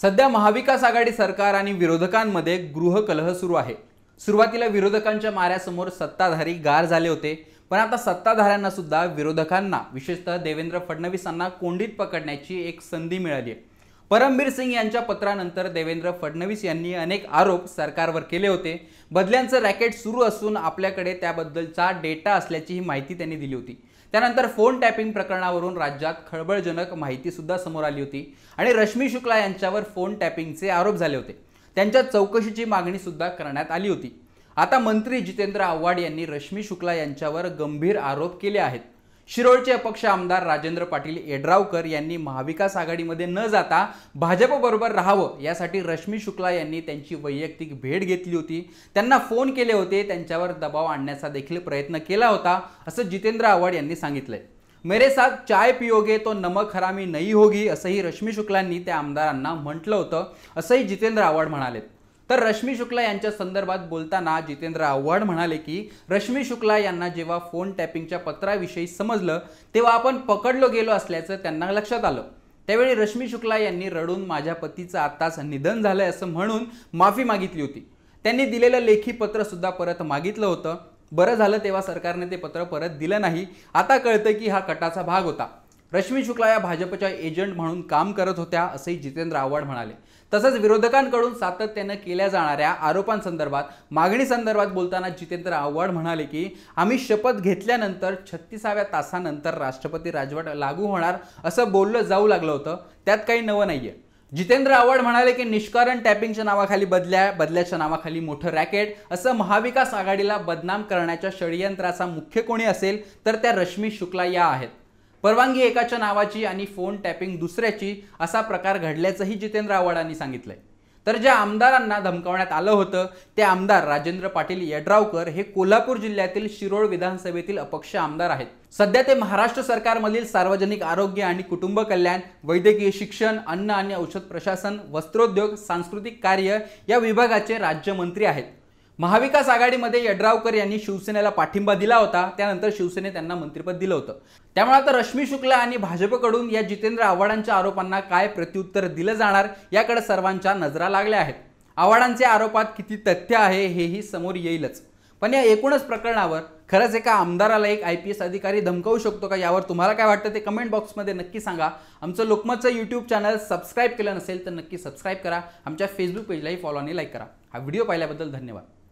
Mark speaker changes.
Speaker 1: सध्या महाविकास आघाडी सरकार आणि विरोधकांमध्ये गृहकलह सुरू आहे सुरुवातीला विरोधकांच्या माऱ्यासमोर सत्ताधारी गार झाले होते पण आता सत्ताधाऱ्यांना सुद्धा विरोधकांना विशेषतः देवेंद्र फडणवीसांना कोंडीत पकडण्याची एक संधी मिळाली आहे परमबीर सिंग यांच्या पत्रानंतर देवेंद्र फडणवीस यांनी अनेक आरोप सरकारवर केले होते बदल्यांचं रॅकेट सुरू असून आपल्याकडे त्याबद्दलचा डेटा असल्याचीही माहिती त्यांनी दिली होती त्यानंतर फोन टॅपिंग प्रकरणावरून राज्यात खळबळजनक माहिती सुद्धा समोर आली होती आणि रश्मी शुक्ला यांच्यावर फोन टॅपिंगचे आरोप झाले होते त्यांच्या चौकशीची मागणी सुद्धा करण्यात आली होती आता मंत्री जितेंद्र आव्हाड यांनी रश्मी शुक्ला यांच्यावर गंभीर आरोप केले आहेत शिरोळचे अपक्ष आमदार राजेंद्र पाटील येड्रावकर यांनी महाविकास आघाडीमध्ये न जाता भाजपबरोबर राहावं यासाठी रश्मी शुक्ला यांनी त्यांची वैयक्तिक भेट घेतली होती त्यांना फोन केले होते त्यांच्यावर दबाव आणण्याचा देखील प्रयत्न केला होता असं जितेंद्र आव्हाड यांनी सांगितलंय मेरे साथ चाय पियोगे तो नमक हरामी नाही होगी असंही रश्मी शुक्लांनी त्या आमदारांना म्हटलं होतं असंही जितेंद्र आव्हाड म्हणालेत तर रश्मी शुक्ला यांच्या संदर्भात बोलताना जितेंद्र आव्हाड म्हणाले की रश्मी शुक्ला यांना जेव्हा फोन टॅपिंगच्या पत्राविषयी समजलं तेव्हा आपण पकडलो गेलो असल्याचं त्यांना लक्षात आलं त्यावेळी रश्मी शुक्ला यांनी रडून माझ्या पतीचं आत्ताच निधन झालंय असं म्हणून माफी मागितली होती त्यांनी दिलेलं लेखी पत्र सुद्धा परत मागितलं होतं बरं झालं तेव्हा सरकारने ते पत्र परत दिलं नाही आता कळतं की हा कटाचा भाग होता रश्मी शुक्ला या भाजपच्या एजंट म्हणून काम करत होत्या असंही जितेंद्र आव्हाड म्हणाले तसंच विरोधकांकडून सातत्यानं केल्या जाणाऱ्या आरोपांसंदर्भात संदर्भात बोलताना जितेंद्र आव्हाड म्हणाले की आम्ही शपथ घेतल्यानंतर छत्तीसाव्या तासानंतर राष्ट्रपती राजवट लागू होणार असं बोललं जाऊ लागलं होतं त्यात काही नवं नाहीये जितेंद्र आव्हाड म्हणाले की निष्कारण टॅपिंगच्या नावाखाली बदल्या बदल्याच्या नावाखाली मोठं रॅकेट असं महाविकास आघाडीला बदनाम करण्याच्या षडयंत्राचा मुख्य कोणी असेल तर त्या रश्मी शुक्ला या आहेत परवानगी एकाच्या नावाची आणि फोन टॅपिंग दुसऱ्याची असा प्रकार घडल्याचंही जितेंद्र आव्हाडांनी सांगितलंय तर ज्या आमदारांना धमकावण्यात आलं होतं ते आमदार राजेंद्र पाटील यड्रावकर हे कोल्हापूर जिल्ह्यातील शिरोळ विधानसभेतील अपक्ष आमदार आहेत सध्या ते महाराष्ट्र सरकारमधील सार्वजनिक आरोग्य आणि कुटुंब कल्याण वैद्यकीय शिक्षण अन्न आणि औषध प्रशासन वस्त्रोद्योग सांस्कृतिक कार्य या विभागाचे राज्यमंत्री आहेत महाविकास आघाडीमध्ये यड्रावकर यांनी शिवसेनेला पाठिंबा दिला होता त्यानंतर शिवसेने त्यांना मंत्रिपद दिलं होतं त्यामुळे आता रश्मी शुक्ला आणि भाजपकडून या जितेंद्र आव्हाडांच्या आरोपांना काय प्रत्युत्तर दिलं जाणार याकडे सर्वांच्या नजरा लागल्या आहेत आव्हाडांच्या आरोपात किती तथ्य आहे हेही समोर येईलच पण या एकूणच प्रकरणावर खरंच एका आमदाराला एक आय पी एस अधिकारी धमकावू शकतो का यावर तुम्हाला काय वाटतं ते कमेंट बॉक्समध्ये नक्की सांगा आमचं लोकमतचं यूट्यूब चॅनल सबस्क्राईब केलं नसेल तर नक्की सबस्क्राईब करा आमच्या फेसबुक पेजलाही फॉलो आणि लाईक करा हा व्हिडिओ पाहिल्याबद्दल धन्यवाद